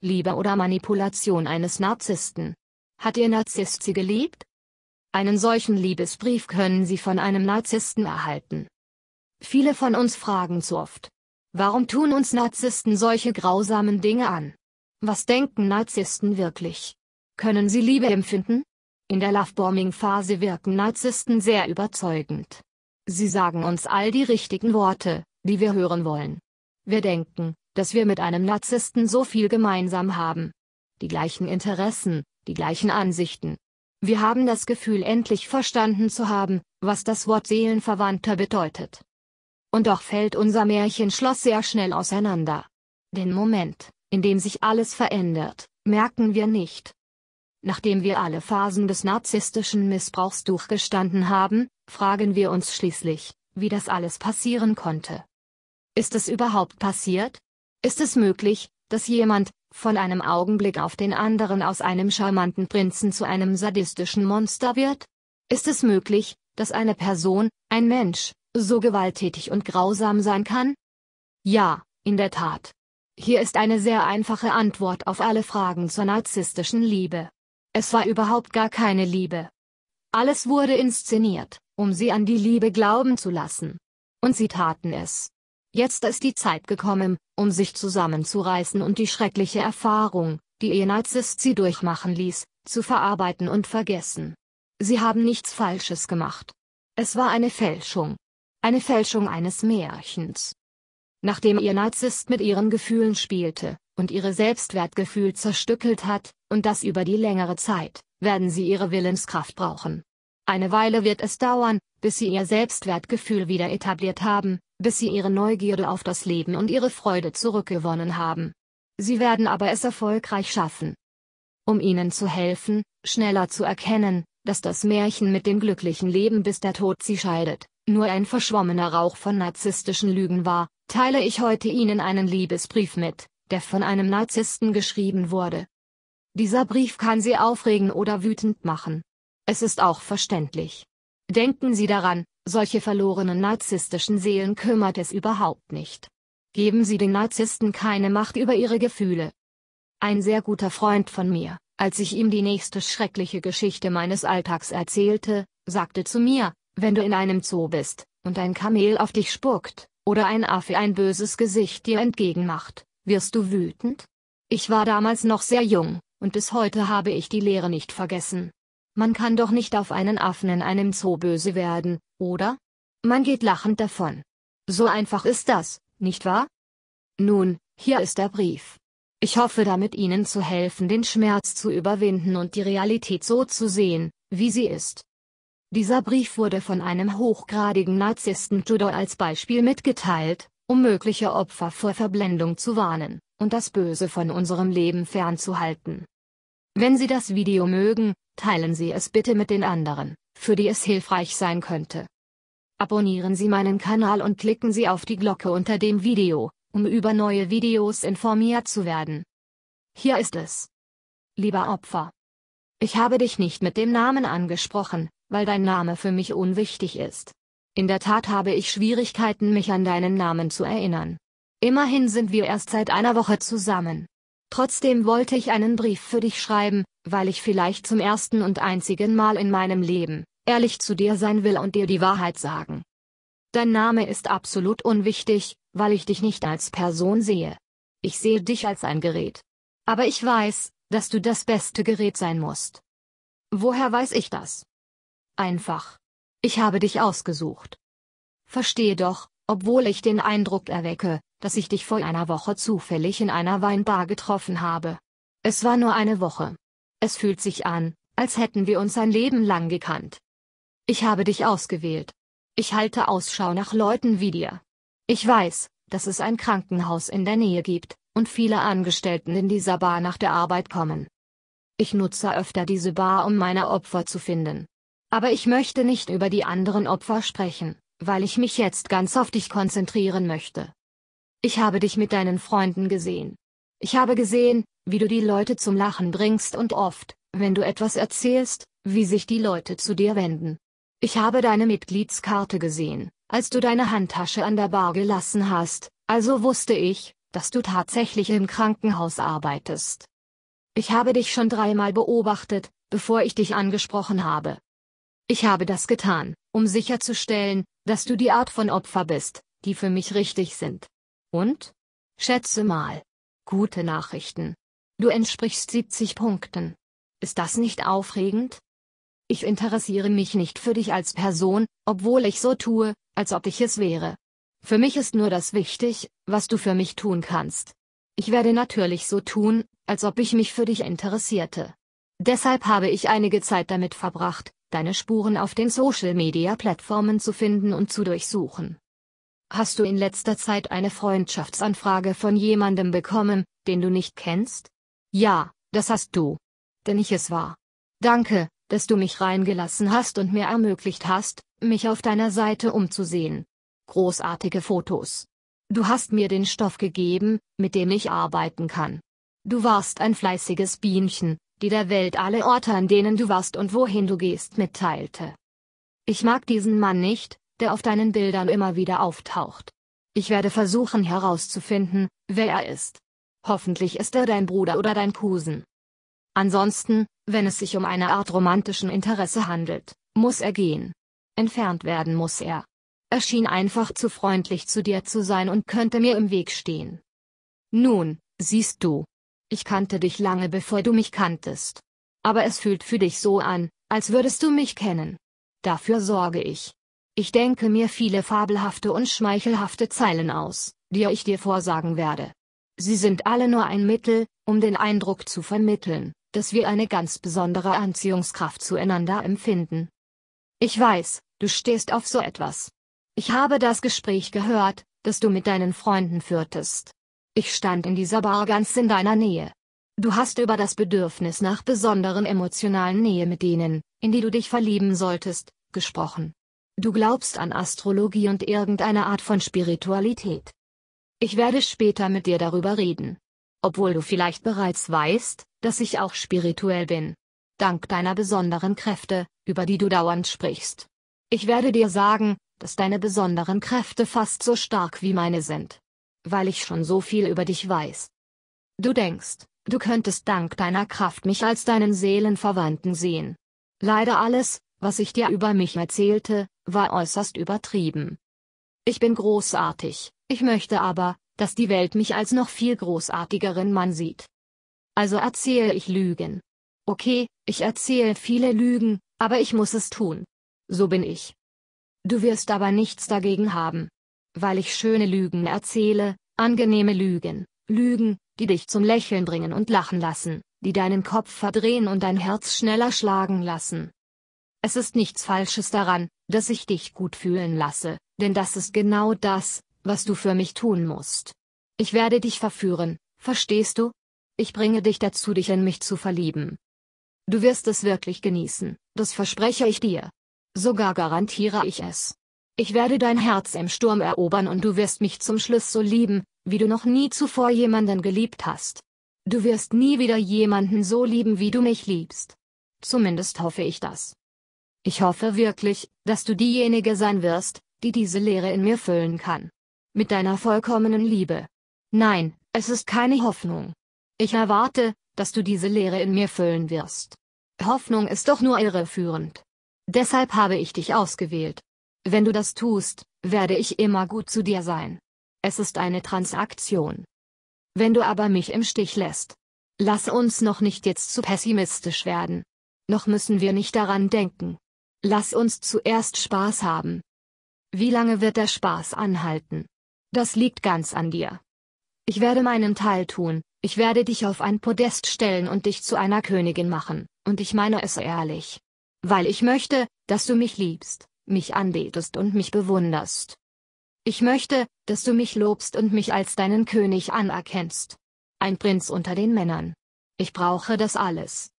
Liebe oder Manipulation eines Narzissten. Hat Ihr Narzisst Sie geliebt? Einen solchen Liebesbrief können Sie von einem Narzissten erhalten. Viele von uns fragen zu oft. Warum tun uns Narzissten solche grausamen Dinge an? Was denken Narzissten wirklich? Können sie Liebe empfinden? In der Lovebombing-Phase wirken Narzissten sehr überzeugend. Sie sagen uns all die richtigen Worte, die wir hören wollen. Wir denken, dass wir mit einem Narzissten so viel gemeinsam haben. Die gleichen Interessen, die gleichen Ansichten. Wir haben das Gefühl endlich verstanden zu haben, was das Wort Seelenverwandter bedeutet. Und doch fällt unser Märchenschloss sehr schnell auseinander. Den Moment, in dem sich alles verändert, merken wir nicht. Nachdem wir alle Phasen des narzisstischen Missbrauchs durchgestanden haben, fragen wir uns schließlich, wie das alles passieren konnte. Ist es überhaupt passiert? Ist es möglich, dass jemand, von einem Augenblick auf den anderen aus einem charmanten Prinzen zu einem sadistischen Monster wird? Ist es möglich, dass eine Person, ein Mensch, so gewalttätig und grausam sein kann? Ja, in der Tat. Hier ist eine sehr einfache Antwort auf alle Fragen zur narzisstischen Liebe. Es war überhaupt gar keine Liebe. Alles wurde inszeniert, um sie an die Liebe glauben zu lassen. Und sie taten es. Jetzt ist die Zeit gekommen, um sich zusammenzureißen und die schreckliche Erfahrung, die ihr Narzisst sie durchmachen ließ, zu verarbeiten und vergessen. Sie haben nichts Falsches gemacht. Es war eine Fälschung. Eine Fälschung eines Märchens. Nachdem ihr Narzisst mit ihren Gefühlen spielte, und ihre Selbstwertgefühl zerstückelt hat, und das über die längere Zeit, werden sie ihre Willenskraft brauchen. Eine Weile wird es dauern, bis sie ihr Selbstwertgefühl wieder etabliert haben, bis sie ihre Neugierde auf das Leben und ihre Freude zurückgewonnen haben. Sie werden aber es erfolgreich schaffen. Um ihnen zu helfen, schneller zu erkennen, dass das Märchen mit dem glücklichen Leben bis der Tod sie scheidet, nur ein verschwommener Rauch von narzisstischen Lügen war, teile ich heute Ihnen einen Liebesbrief mit, der von einem Narzissten geschrieben wurde. Dieser Brief kann Sie aufregen oder wütend machen. Es ist auch verständlich. Denken Sie daran, solche verlorenen narzisstischen Seelen kümmert es überhaupt nicht. Geben Sie den Narzissten keine Macht über ihre Gefühle. Ein sehr guter Freund von mir, als ich ihm die nächste schreckliche Geschichte meines Alltags erzählte, sagte zu mir, wenn du in einem Zoo bist, und ein Kamel auf dich spuckt, oder ein Affe ein böses Gesicht dir entgegenmacht, wirst du wütend? Ich war damals noch sehr jung, und bis heute habe ich die Lehre nicht vergessen. Man kann doch nicht auf einen Affen in einem Zoo böse werden, oder? Man geht lachend davon. So einfach ist das, nicht wahr? Nun, hier ist der Brief. Ich hoffe damit Ihnen zu helfen, den Schmerz zu überwinden und die Realität so zu sehen, wie sie ist. Dieser Brief wurde von einem hochgradigen Narzissten Judo als Beispiel mitgeteilt, um mögliche Opfer vor Verblendung zu warnen und das Böse von unserem Leben fernzuhalten. Wenn Sie das Video mögen, teilen Sie es bitte mit den anderen, für die es hilfreich sein könnte. Abonnieren Sie meinen Kanal und klicken Sie auf die Glocke unter dem Video, um über neue Videos informiert zu werden. Hier ist es. Lieber Opfer. Ich habe dich nicht mit dem Namen angesprochen, weil dein Name für mich unwichtig ist. In der Tat habe ich Schwierigkeiten, mich an deinen Namen zu erinnern. Immerhin sind wir erst seit einer Woche zusammen. Trotzdem wollte ich einen Brief für dich schreiben, weil ich vielleicht zum ersten und einzigen Mal in meinem Leben ehrlich zu dir sein will und dir die Wahrheit sagen. Dein Name ist absolut unwichtig, weil ich dich nicht als Person sehe. Ich sehe dich als ein Gerät. Aber ich weiß, dass du das beste Gerät sein musst. Woher weiß ich das? Einfach. Ich habe dich ausgesucht. Verstehe doch, obwohl ich den Eindruck erwecke, dass ich dich vor einer Woche zufällig in einer Weinbar getroffen habe. Es war nur eine Woche. Es fühlt sich an, als hätten wir uns ein Leben lang gekannt. Ich habe dich ausgewählt. Ich halte Ausschau nach Leuten wie dir. Ich weiß, dass es ein Krankenhaus in der Nähe gibt, und viele Angestellten in dieser Bar nach der Arbeit kommen. Ich nutze öfter diese Bar, um meine Opfer zu finden. Aber ich möchte nicht über die anderen Opfer sprechen, weil ich mich jetzt ganz auf dich konzentrieren möchte. Ich habe dich mit deinen Freunden gesehen. Ich habe gesehen, wie du die Leute zum Lachen bringst und oft, wenn du etwas erzählst, wie sich die Leute zu dir wenden. Ich habe deine Mitgliedskarte gesehen, als du deine Handtasche an der Bar gelassen hast, also wusste ich, dass du tatsächlich im Krankenhaus arbeitest. Ich habe dich schon dreimal beobachtet, bevor ich dich angesprochen habe. Ich habe das getan, um sicherzustellen, dass du die Art von Opfer bist, die für mich richtig sind. Und? Schätze mal. Gute Nachrichten. Du entsprichst 70 Punkten. Ist das nicht aufregend? Ich interessiere mich nicht für dich als Person, obwohl ich so tue, als ob ich es wäre. Für mich ist nur das wichtig, was du für mich tun kannst. Ich werde natürlich so tun, als ob ich mich für dich interessierte. Deshalb habe ich einige Zeit damit verbracht, deine Spuren auf den Social-Media-Plattformen zu finden und zu durchsuchen. Hast du in letzter Zeit eine Freundschaftsanfrage von jemandem bekommen, den du nicht kennst? Ja, das hast du. Denn ich es war. Danke, dass du mich reingelassen hast und mir ermöglicht hast, mich auf deiner Seite umzusehen. Großartige Fotos. Du hast mir den Stoff gegeben, mit dem ich arbeiten kann. Du warst ein fleißiges Bienchen, die der Welt alle Orte, an denen du warst und wohin du gehst, mitteilte. Ich mag diesen Mann nicht, der auf deinen Bildern immer wieder auftaucht. Ich werde versuchen herauszufinden, wer er ist. Hoffentlich ist er dein Bruder oder dein Cousin. Ansonsten, wenn es sich um eine Art romantischen Interesse handelt, muss er gehen. Entfernt werden muss er. Er schien einfach zu freundlich zu dir zu sein und könnte mir im Weg stehen. Nun, siehst du. Ich kannte dich lange bevor du mich kanntest. Aber es fühlt für dich so an, als würdest du mich kennen. Dafür sorge ich. Ich denke mir viele fabelhafte und schmeichelhafte Zeilen aus, die ich dir vorsagen werde. Sie sind alle nur ein Mittel, um den Eindruck zu vermitteln, dass wir eine ganz besondere Anziehungskraft zueinander empfinden. Ich weiß, du stehst auf so etwas. Ich habe das Gespräch gehört, das du mit deinen Freunden führtest. Ich stand in dieser Bar ganz in deiner Nähe. Du hast über das Bedürfnis nach besonderen emotionalen Nähe mit denen, in die du dich verlieben solltest, gesprochen. Du glaubst an Astrologie und irgendeine Art von Spiritualität. Ich werde später mit dir darüber reden. Obwohl du vielleicht bereits weißt, dass ich auch spirituell bin. Dank deiner besonderen Kräfte, über die du dauernd sprichst. Ich werde dir sagen, dass deine besonderen Kräfte fast so stark wie meine sind. Weil ich schon so viel über dich weiß. Du denkst, du könntest dank deiner Kraft mich als deinen Seelenverwandten sehen. Leider alles, was ich dir über mich erzählte, war äußerst übertrieben. Ich bin großartig, ich möchte aber, dass die Welt mich als noch viel großartigeren Mann sieht. Also erzähle ich Lügen. Okay, ich erzähle viele Lügen, aber ich muss es tun. So bin ich. Du wirst aber nichts dagegen haben. Weil ich schöne Lügen erzähle, angenehme Lügen, Lügen, die dich zum Lächeln bringen und lachen lassen, die deinen Kopf verdrehen und dein Herz schneller schlagen lassen. Es ist nichts Falsches daran, dass ich dich gut fühlen lasse, denn das ist genau das, was du für mich tun musst. Ich werde dich verführen, verstehst du? Ich bringe dich dazu, dich in mich zu verlieben. Du wirst es wirklich genießen, das verspreche ich dir. Sogar garantiere ich es. Ich werde dein Herz im Sturm erobern und du wirst mich zum Schluss so lieben, wie du noch nie zuvor jemanden geliebt hast. Du wirst nie wieder jemanden so lieben, wie du mich liebst. Zumindest hoffe ich das. Ich hoffe wirklich, dass du diejenige sein wirst, die diese Lehre in mir füllen kann. Mit deiner vollkommenen Liebe. Nein, es ist keine Hoffnung. Ich erwarte, dass du diese Lehre in mir füllen wirst. Hoffnung ist doch nur irreführend. Deshalb habe ich dich ausgewählt. Wenn du das tust, werde ich immer gut zu dir sein. Es ist eine Transaktion. Wenn du aber mich im Stich lässt. Lass uns noch nicht jetzt zu pessimistisch werden. Noch müssen wir nicht daran denken. Lass uns zuerst Spaß haben. Wie lange wird der Spaß anhalten? Das liegt ganz an dir. Ich werde meinen Teil tun, ich werde dich auf ein Podest stellen und dich zu einer Königin machen, und ich meine es ehrlich. Weil ich möchte, dass du mich liebst, mich anbetest und mich bewunderst. Ich möchte, dass du mich lobst und mich als deinen König anerkennst. Ein Prinz unter den Männern. Ich brauche das alles.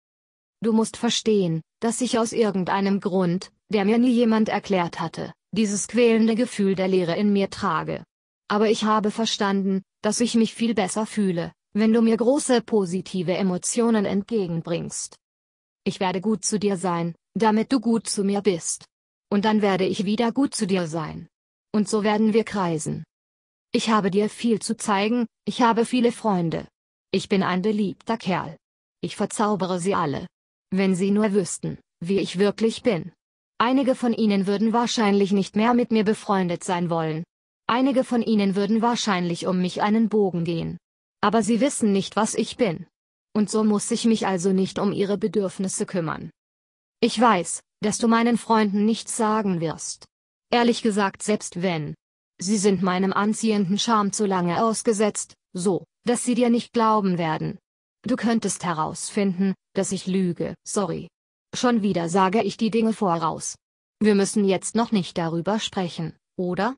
Du musst verstehen, dass ich aus irgendeinem Grund, der mir nie jemand erklärt hatte, dieses quälende Gefühl der Leere in mir trage. Aber ich habe verstanden, dass ich mich viel besser fühle, wenn du mir große positive Emotionen entgegenbringst. Ich werde gut zu dir sein, damit du gut zu mir bist. Und dann werde ich wieder gut zu dir sein. Und so werden wir kreisen. Ich habe dir viel zu zeigen, ich habe viele Freunde. Ich bin ein beliebter Kerl. Ich verzaubere sie alle. Wenn Sie nur wüssten, wie ich wirklich bin. Einige von Ihnen würden wahrscheinlich nicht mehr mit mir befreundet sein wollen. Einige von Ihnen würden wahrscheinlich um mich einen Bogen gehen. Aber Sie wissen nicht, was ich bin. Und so muss ich mich also nicht um Ihre Bedürfnisse kümmern. Ich weiß, dass du meinen Freunden nichts sagen wirst. Ehrlich gesagt, selbst wenn. Sie sind meinem anziehenden Charme zu lange ausgesetzt, so, dass sie dir nicht glauben werden, Du könntest herausfinden, dass ich lüge, sorry. Schon wieder sage ich die Dinge voraus. Wir müssen jetzt noch nicht darüber sprechen, oder?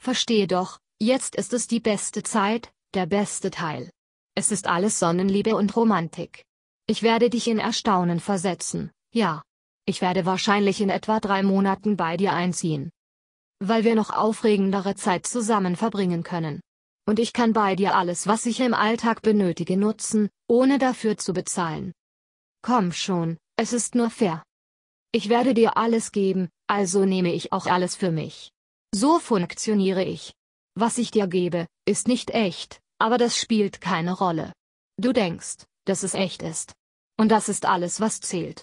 Verstehe doch, jetzt ist es die beste Zeit, der beste Teil. Es ist alles Sonnenliebe und Romantik. Ich werde dich in Erstaunen versetzen, ja. Ich werde wahrscheinlich in etwa drei Monaten bei dir einziehen. Weil wir noch aufregendere Zeit zusammen verbringen können und ich kann bei dir alles, was ich im Alltag benötige, nutzen, ohne dafür zu bezahlen. Komm schon, es ist nur fair. Ich werde dir alles geben, also nehme ich auch alles für mich. So funktioniere ich. Was ich dir gebe, ist nicht echt, aber das spielt keine Rolle. Du denkst, dass es echt ist. Und das ist alles, was zählt.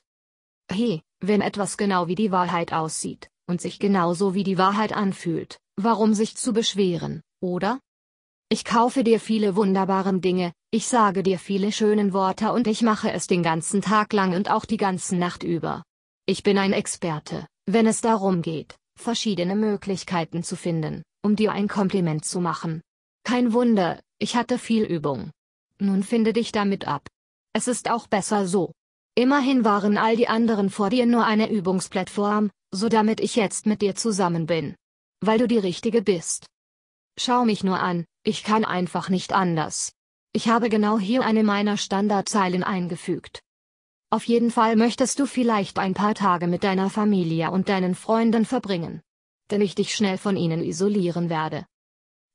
Hey, wenn etwas genau wie die Wahrheit aussieht, und sich genauso wie die Wahrheit anfühlt, warum sich zu beschweren, oder? Ich kaufe dir viele wunderbaren Dinge, ich sage dir viele schönen Worte und ich mache es den ganzen Tag lang und auch die ganze Nacht über. Ich bin ein Experte, wenn es darum geht, verschiedene Möglichkeiten zu finden, um dir ein Kompliment zu machen. Kein Wunder, ich hatte viel Übung. Nun finde dich damit ab. Es ist auch besser so. Immerhin waren all die anderen vor dir nur eine Übungsplattform, so damit ich jetzt mit dir zusammen bin. Weil du die Richtige bist. Schau mich nur an, ich kann einfach nicht anders. Ich habe genau hier eine meiner Standardzeilen eingefügt. Auf jeden Fall möchtest du vielleicht ein paar Tage mit deiner Familie und deinen Freunden verbringen. Denn ich dich schnell von ihnen isolieren werde.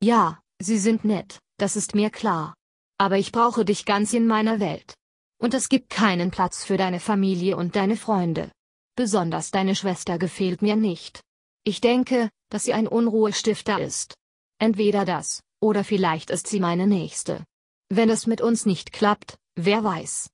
Ja, sie sind nett, das ist mir klar. Aber ich brauche dich ganz in meiner Welt. Und es gibt keinen Platz für deine Familie und deine Freunde. Besonders deine Schwester gefällt mir nicht. Ich denke, dass sie ein Unruhestifter ist. Entweder das, oder vielleicht ist sie meine nächste. Wenn es mit uns nicht klappt, wer weiß.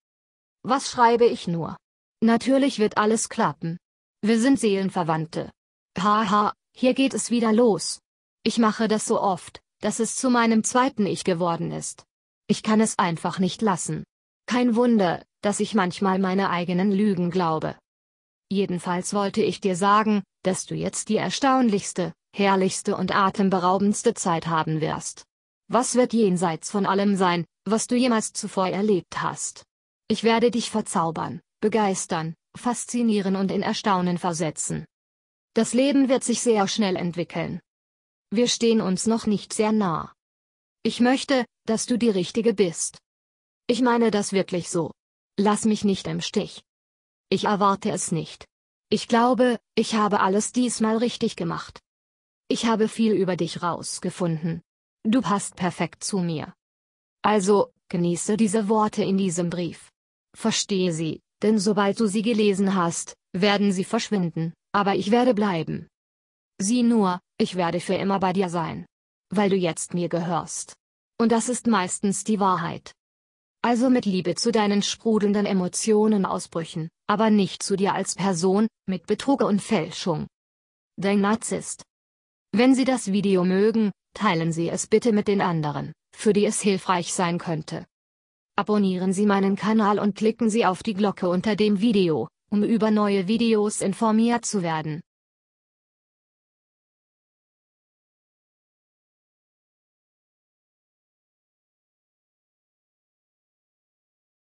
Was schreibe ich nur? Natürlich wird alles klappen. Wir sind Seelenverwandte. Haha, hier geht es wieder los. Ich mache das so oft, dass es zu meinem zweiten Ich geworden ist. Ich kann es einfach nicht lassen. Kein Wunder, dass ich manchmal meine eigenen Lügen glaube. Jedenfalls wollte ich dir sagen, dass du jetzt die erstaunlichste, herrlichste und atemberaubendste Zeit haben wirst. Was wird jenseits von allem sein, was du jemals zuvor erlebt hast? Ich werde dich verzaubern, begeistern, faszinieren und in Erstaunen versetzen. Das Leben wird sich sehr schnell entwickeln. Wir stehen uns noch nicht sehr nah. Ich möchte, dass du die Richtige bist. Ich meine das wirklich so. Lass mich nicht im Stich. Ich erwarte es nicht. Ich glaube, ich habe alles diesmal richtig gemacht. Ich habe viel über dich rausgefunden. Du passt perfekt zu mir. Also, genieße diese Worte in diesem Brief. Verstehe sie, denn sobald du sie gelesen hast, werden sie verschwinden, aber ich werde bleiben. Sieh nur, ich werde für immer bei dir sein. Weil du jetzt mir gehörst. Und das ist meistens die Wahrheit. Also mit Liebe zu deinen sprudelnden Emotionen Ausbrüchen, aber nicht zu dir als Person, mit Betrug und Fälschung. Dein Narzisst. Wenn Sie das Video mögen, teilen Sie es bitte mit den anderen, für die es hilfreich sein könnte. Abonnieren Sie meinen Kanal und klicken Sie auf die Glocke unter dem Video, um über neue Videos informiert zu werden.